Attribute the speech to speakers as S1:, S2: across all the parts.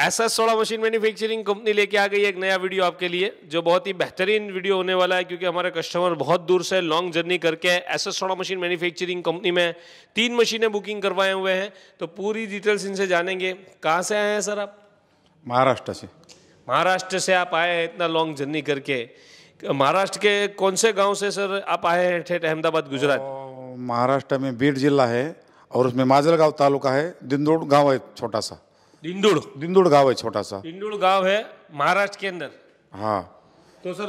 S1: ऐसा soda machine manufacturing company लेके आ गई एक नया वीडियो आपके लिए जो बहुत ही बेहतरीन वीडियो होने वाला है क्योंकि हमारे कस्टमर बहुत दूर से लॉन्ग जर्नी करके ऐसा सोडा मशीन मैन्युफैक्चरिंग कंपनी में तीन मशीनें बुकिंग करवाए हुए हैं तो पूरी डिटेल्स इनसे जानेंगे कहाँ से आए हैं सर आप
S2: महाराष्ट्र से
S1: महाराष्ट्र से आप आए हैं इतना लॉन्ग जर्नी करके महाराष्ट्र के कौन से गाँव से सर आप आए हैं ठेठ अहमदाबाद गुजरात
S2: महाराष्ट्र में बीड जिला है और उसमें माजलगांव तालुका है दिंदोड़ गाँव है छोटा सा दिंदुड़ दिंदुड़ गांव है छोटा सा
S1: दिंदुड़ गांव है महाराष्ट्र के अंदर हाँ तो सर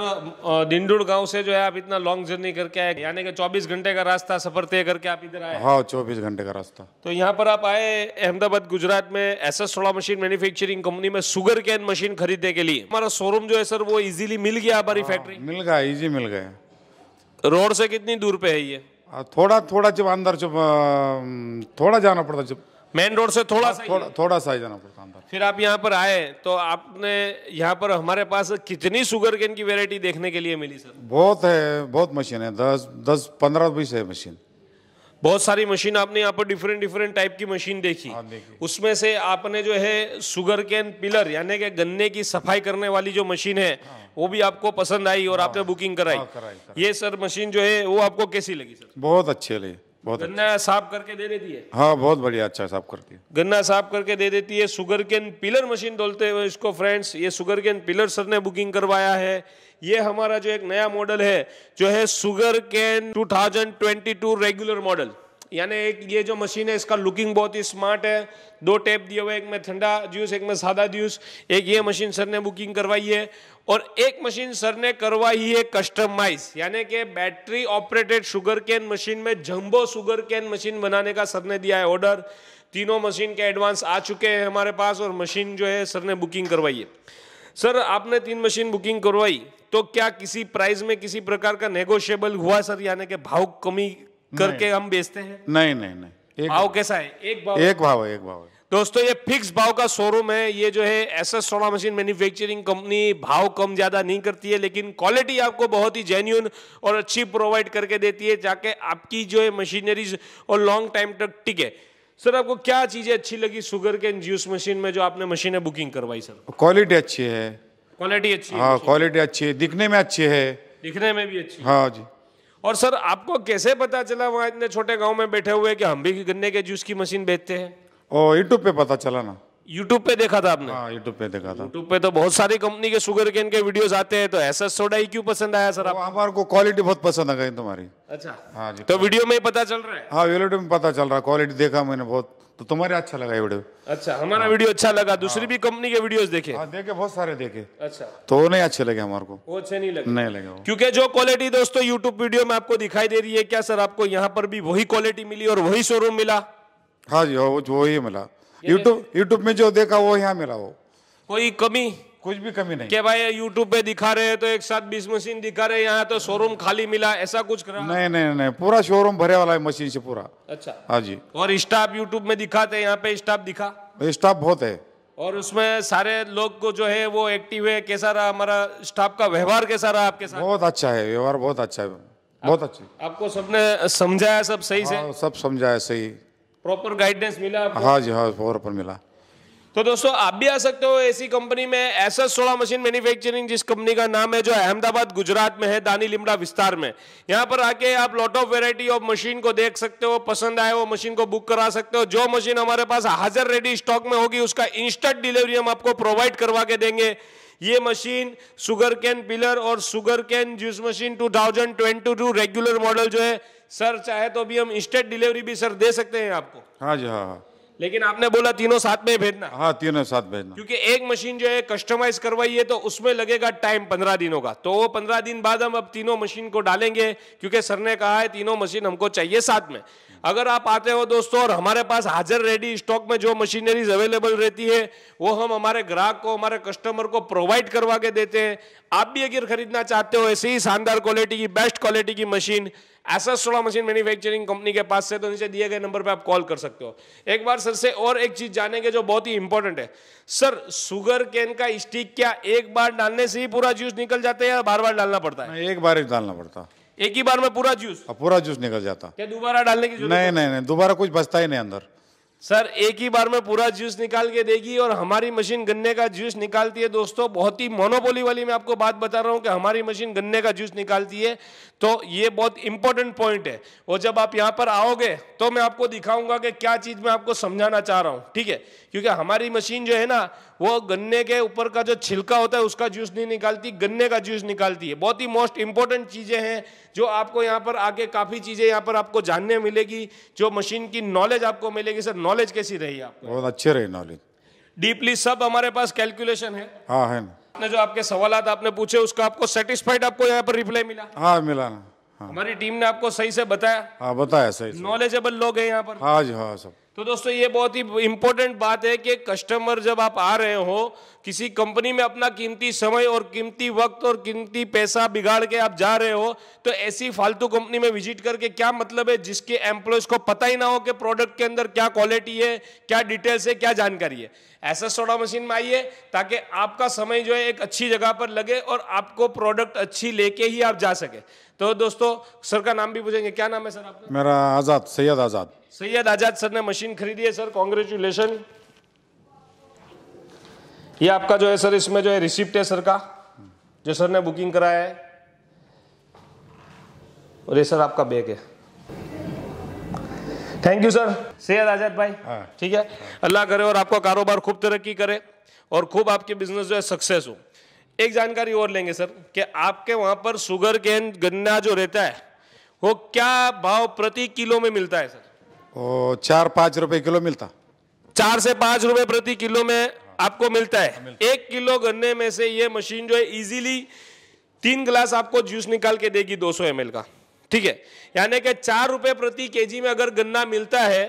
S1: दिंदुड़ गांव से जो है आप इतना लॉन्ग जर्नी करके आए यानी कि चौबीस घंटे का रास्ता सफर तय करके आप इधर आए
S2: हाँ चौबीस घंटे का रास्ता
S1: तो यहाँ पर आप आए अहमदाबाद गुजरात में एस एस सोलह मशीन मैन्युफैक्चरिंग कंपनी में सुगर कैन मशीन खरीदने के लिए हमारा शोरूम जो है सर वो इजीली मिल गया हमारी फैक्ट्री हाँ, मिल गया इजी मिल गया रोड से कितनी दूर पे है ये थोड़ा
S2: थोड़ा जब अंदर जब थोड़ा जाना पड़ता जब मेन रोड से थोड़ा सा थोड़ा थोड़ा सा जनाब
S1: कामदार फिर आप यहाँ पर आए तो आपने यहाँ पर हमारे पास कितनी शुगर केन की वेरायटी देखने के लिए मिली सर
S2: बहुत है बहुत मशीन है दस दस पंद्रह बीस है मशीन
S1: बहुत सारी मशीन आपने यहाँ पर डिफरेंट डिफरेंट टाइप की मशीन हाँ, देखी उसमें से आपने जो है सुगर कैन पिलर यानी कि गन्ने की सफाई करने वाली जो मशीन है हाँ। वो भी आपको पसंद आई और हाँ। आपने बुकिंग कराई ये सर मशीन जो है वो आपको कैसी लगी सर बहुत अच्छी लगी बहुत गन्ना अच्छा। साफ करके दे देती है हाँ बहुत बढ़िया अच्छा साफ करके गन्ना साफ करके दे देती है सुगर कैन पिलर मशीन डोलते हुए इसको फ्रेंड्स ये सुगर कैन पिलर सर ने बुकिंग करवाया है ये हमारा जो एक नया मॉडल है जो है sugar cane two regular model यानी एक ये जो मशीन है इसका लुकिंग बहुत ही स्मार्ट है दो टैप दिए हुए एक में ठंडा जूस एक में सादा जूस एक ये मशीन सर ने बुकिंग करवाई है और एक मशीन सर ने करवाई है कस्टमाइज यानी कि battery operated sugar cane machine में जम्बो शुगर कैन मशीन बनाने का सर ने दिया है ऑर्डर तीनों मशीन के एडवांस आ चुके हैं हमारे पास और मशीन जो है सर ने बुकिंग करवाई है सर आपने तीन मशीन बुकिंग करवाई तो क्या किसी प्राइस में किसी प्रकार का नेगोशिएबल हुआ सर यानी कि भाव कमी करके हम बेचते हैं
S2: नहीं नहीं नहीं
S1: एक भाव कैसा है एक भाव एक
S2: भाव है एक भाव है
S1: दोस्तों ये फिक्स भाव का शोरूम है ये जो है एस एस सोना मशीन मैन्युफैक्चरिंग कंपनी भाव कम ज्यादा नहीं करती है लेकिन क्वालिटी आपको बहुत ही जेन्यून और अच्छी प्रोवाइड करके देती है जाके आपकी जो है मशीनरीज और लॉन्ग टाइम तक टिके सर आपको क्या चीजें अच्छी लगी सुगर के जूस मशीन में जो आपने मशीने बुकिंग करवाई सर
S2: क्वालिटी अच्छी है
S1: क्वालिटी अच्छी हाँ
S2: क्वालिटी अच्छी है दिखने में अच्छी है
S1: दिखने में भी अच्छी हाँ जी और सर आपको कैसे पता चला वहाँ इतने छोटे गांव में बैठे हुए कि हम भी गन्ने के जूस की मशीन बेचते हैं और यूट्यूब पे पता चला ना यूट्यूब पे देखा था आपने यूट्यूब हाँ, पे देखा था यूट्यूब पे तो बहुत सारी कंपनी के शुगर केन के वीडियोस आते हैं तो ऐसा सोडा ही क्यों पसंद आया सर आप हमारे को क्वालिटी बहुत पसंद आ गई तुम्हारी अच्छा हाँ जी तो वीडियो में ही पता चल रहा है हाँ वीडियो में पता चल रहा है क्वालिटी देखा मैंने
S2: बहुत तो तुम्हारे अच्छा लगा ये वीडियो
S1: अच्छा हमारा आ, वीडियो अच्छा लगा दूसरी आ, हाँ। भी कंपनी के वीडियोस देखे आ, हाँ, देखे बहुत सारे देखे अच्छा
S2: तो नहीं अच्छे लगे हमारे को वो अच्छे नहीं लगे नहीं लगे
S1: क्योंकि जो क्वालिटी दोस्तों यूट्यूब वीडियो में आपको दिखाई दे रही है क्या सर आपको यहाँ पर भी वही क्वालिटी मिली और वही शोरूम मिला
S2: हाँ जी वही मिला
S1: यूट्यूब यूट्यूब में जो देखा वो यहाँ मिला वो कोई कमी कुछ भी कमी नहीं क्या भाई यूट्यूब पे दिखा रहे हैं तो एक साथ बीस मशीन दिखा रहे हैं यहाँ तो शोरूम खाली मिला ऐसा कुछ कर नहीं
S2: नहीं नहीं पूरा शोरूम भरे वाला है मशीन से पूरा अच्छा हाँ जी
S1: और स्टाफ यूट्यूब में दिखाते यहाँ पे स्टाफ दिखा स्टाफ बहुत है और उसमें सारे लोग को जो है वो एक्टिव है कैसा रहा हमारा स्टाफ का व्यवहार कैसा रहा आपके साथ
S2: बहुत अच्छा है व्यवहार बहुत अच्छा है बहुत अच्छा
S1: आपको सबने
S2: समझाया सब सही हाँ, से सब समझाया सही
S1: प्रॉपर गाइडेंस मिला आपको? हाँ
S2: जी हाँ प्रॉपर मिला
S1: तो दोस्तों आप भी आ सकते हो ऐसी कंपनी में ऐसा सोलह मशीन मैन्युफैक्चरिंग जिस कंपनी का नाम है जो अहमदाबाद गुजरात में है दानी लिमड़ा विस्तार में यहाँ पर आके आप lot of variety of machine को देख सकते हो पसंद आए वो मशीन को बुक करा सकते हो जो मशीन हमारे पास हाजिर रेडी स्टॉक में होगी उसका इंस्टेंट डिलीवरी हम आपको प्रोवाइड करवा के देंगे ये मशीन सुगर कैन पिलर और sugar cane juice machine 2022 regular model जो है सर चाहे तो भी हम इंस्टेंट डिलीवरी भी सर दे सकते हैं आपको हाँ जी हाँ हाँ लेकिन आपने बोला तीनों साथ में भेजना
S2: हाँ तीनों साथ भेजना
S1: क्योंकि एक मशीन जो है कस्टमाइज करवाई है तो उसमें लगेगा टाइम पंद्रह दिनों का तो वो पंद्रह दिन बाद हम अब तीनों मशीन को डालेंगे क्योंकि सर ने कहा है तीनों मशीन हमको चाहिए साथ में अगर आप आते हो दोस्तों और हमारे पास हाजिर रेडी स्टॉक में जो मशीनरीज अवेलेबल रहती है वो हम हमारे ग्राहक को हमारे कस्टमर को प्रोवाइड करवा के देते हैं आप भी अगर खरीदना चाहते हो ऐसी ही शानदार क्वालिटी की बेस्ट क्वालिटी की मशीन ऐसा सोलह मशीन मैन्युफैक्चरिंग कंपनी के पास से तो नीचे दिए गए नंबर पर आप कॉल कर सकते हो एक बार सर से और एक चीज जानेंगे जो बहुत ही इंपॉर्टेंट है सर शुगर कैन का स्टिक क्या एक बार डालने से ही पूरा जूस निकल जाता है या बार बार डालना पड़ता
S2: है एक बार ही डालना पड़ता है
S1: एक ही बार में पूरा जूस पूरा जूस निकल जाता क्या दोबारा डालने की नहीं नहीं नहीं दोबारा कुछ बचता ही नहीं अंदर सर एक ही बार में पूरा जूस निकाल के देगी और हमारी मशीन गन्ने का जूस निकालती है दोस्तों बहुत ही मोनोपोली वाली मैं आपको बात बता रहा हूं कि हमारी मशीन गन्ने का जूस निकालती है तो ये बहुत इंपॉर्टेंट पॉइंट है और जब आप यहां पर आओगे तो मैं आपको दिखाऊंगा कि क्या चीज़ मैं आपको समझाना चाह रहा हूँ ठीक है क्योंकि हमारी मशीन जो है ना वो गन्ने के ऊपर का जो छिलका होता है उसका जूस नहीं निकालती गन्ने का जूस निकालती है बहुत ही मोस्ट इंपॉर्टेंट चीज़ें हैं जो आपको यहाँ पर आके काफ़ी चीज़ें यहाँ पर आपको जानने मिलेगी जो मशीन की नॉलेज आपको मिलेगी सर नॉलेज कैसी रही आपको
S2: बहुत अच्छी रही नॉलेज
S1: डीपली सब हमारे पास कैलकुलेशन है हाँ है ना जो आपके सवाल आपने पूछे उसका आपको सेटिस्फाइड आपको यहाँ पर रिप्लाई मिला हाँ मिला ना हाँ। हमारी टीम ने आपको सही से बताया
S2: हाँ बताया सही
S1: नॉलेजेबल लोग हैं यहाँ पर
S2: हाँ जी हाँ सब
S1: तो दोस्तों ये बहुत ही इंपॉर्टेंट बात है कि कस्टमर जब आप आ रहे हो किसी कंपनी में अपना कीमती समय और कीमती वक्त और कीमती पैसा बिगाड़ के आप जा रहे हो तो ऐसी फालतू कंपनी में विजिट करके क्या मतलब है जिसके एम्प्लॉयज को पता ही ना हो कि प्रोडक्ट के अंदर क्या क्वालिटी है क्या डिटेल्स है क्या जानकारी है ऐसा सोडा मशीन में आइए ताकि आपका समय जो है एक अच्छी जगह पर लगे और आपको प्रोडक्ट अच्छी लेके ही आप जा सके तो दोस्तों सर का नाम भी पूछेंगे क्या नाम है सर
S2: आपका मेरा आज़ाद सैयद आज़ाद
S1: सैयद आज़ाद सर ने मशीन खरीदी है सर कॉन्ग्रेचुलेशन ये आपका जो है सर इसमें जो है रिसिप्ट है सर का जो सर ने बुकिंग कराया है और ये सर आपका बैग है thank you sir Syed Azad भाई ठीक है अल्लाह करे और आपका कारोबार खूब तरक्की करे और खूब आपके बिजनेस जो है सक्सेस हो एक जानकारी और लेंगे सर कि आपके वहाँ पर शुगर केन गन्ना जो रहता है वो क्या भाव प्रति किलो में मिलता है सर
S2: ओ, चार पाँच रुपए
S1: किलो मिलता चार से पाँच रुपए प्रति किलो में हाँ। आपको मिलता है मिलता। एक किलो गन्ने में से ये मशीन जो है इजीली तीन गिलास आपको जूस निकाल के देगी 200 सौ का ठीक है यानी कि चार रुपए प्रति केजी में अगर गन्ना मिलता है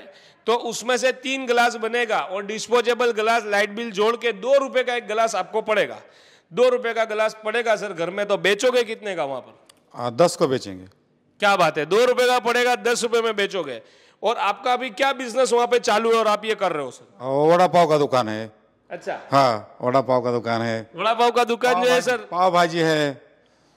S1: तो उसमें से तीन गिलास बनेगा और डिस्पोजेबल गिलास लाइट बिल जोड़ के दो रुपए का एक गिलास आपको पड़ेगा दो रुपए का गिलास पड़ेगा सर घर में तो बेचोगे कितने का वहां पर
S2: आ, दस को बेचेंगे
S1: क्या बात है दो रुपए का पड़ेगा दस रुपए में बेचोगे और आपका अभी क्या बिजनेस वहाँ पे चालू है और आप ये कर रहे हो
S2: सर वड़ा पाव का दुकान है अच्छा हाँ वड़ा पाव का दुकान है
S1: वड़ा पाव का दुकान जो है सर पाव
S2: भाजी है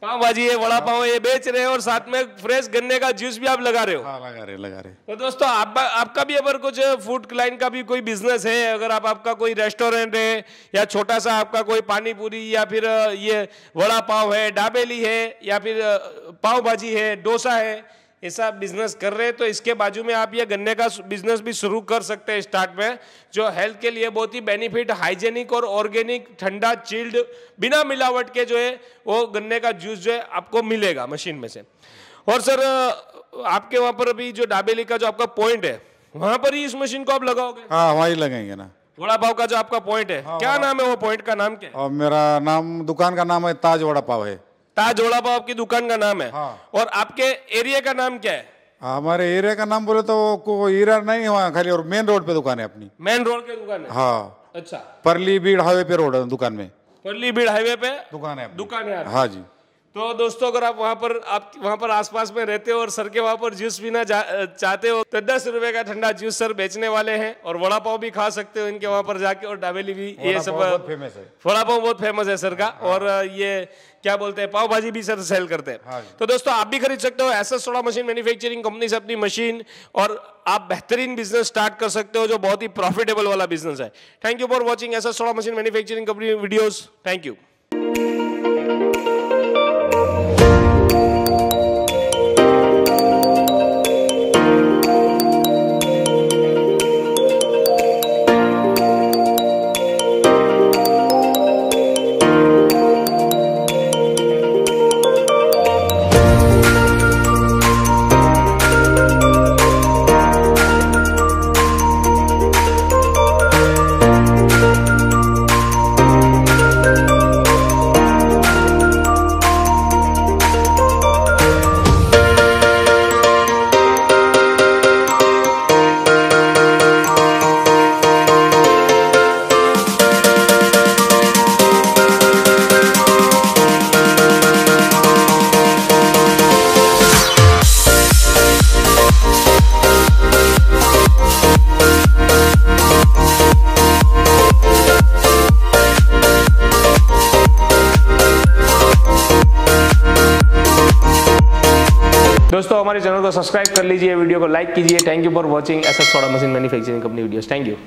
S1: पाव भाजी है वड़ा पाव ये बेच रहे हैं और साथ में फ्रेश गन्ने का जूस भी आप लगा रहे हो हाँ,
S2: लगा रहे लगा रहे
S1: तो दोस्तों आप, आपका भी अगर कुछ फूड लाइन का भी कोई बिजनेस है अगर आप आपका कोई रेस्टोरेंट है या छोटा सा आपका कोई पानी पूरी या फिर ये वड़ा पाव है डाबेली है या फिर पाव भाजी है डोसा है ऐसा बिजनेस कर रहे हैं तो इसके बाजू में आप ये गन्ने का बिजनेस भी शुरू कर सकते हैं स्टार्ट में जो हेल्थ के लिए बहुत ही बेनिफिट हाइजेनिक और ऑर्गेनिक ठंडा चिल्ड बिना मिलावट के जो है वो गन्ने का जूस जो है आपको मिलेगा मशीन में से और सर आपके वहाँ पर अभी जो डाबेली का जो आपका पॉइंट है वहाँ पर ही इस मशीन को आप लगाओगे
S2: हाँ वहाँ ही लगाएंगे ना
S1: वड़ा पाव का जो आपका पॉइंट है हाँ, क्या नाम है वो पॉइंट का नाम
S2: क्या मेरा नाम दुकान का नाम है ताज वड़ा पाव है
S1: ताजोड़ा पाव आपकी दुकान का नाम है हाँ। और आपके एरिया का नाम क्या है
S2: हाँ, हमारे एरिया का नाम बोले तो हीरा नहीं हुआ खाली और मेन रोड पे दुकान है अपनी
S1: मेन रोड की दुकान है हाँ अच्छा
S2: परली बीड़ हाईवे पे रोड है दुकान में
S1: परली बीड़ हाईवे पे दुकान है दुकान है हाँ जी तो दोस्तों अगर आप वहाँ पर आप वहाँ पर आसपास में रहते हो और सर के वहाँ पर जूस पीना चाहते हो तो दस रुपए का ठंडा जूस सर बेचने वाले हैं और वड़ा पाव भी खा सकते हो इनके वहाँ पर जाके और डाबेली भी ये सब फेमस है वड़ा पाव बहुत फेमस है सर का हाँ। और ये क्या बोलते हैं पाव भाजी भी सर सेल करते हैं हाँ। तो दोस्तों आप भी खरीद सकते हो ऐसा सोडा मशीन मैन्युफैक्चरिंग कंपनी से अपनी मशीन और आप बेहतरीन बिजनेस स्टार्ट कर सकते हो जो बहुत ही प्रॉफिटेबल वाला बिजनेस है थैंक यू फॉर वॉचिंग ऐसा soda machine manufacturing company videos thank you subscribe कर लीजिए वीडियो को लाइक कीजिए thank you for watching S S soda machine manufacturing company video thank you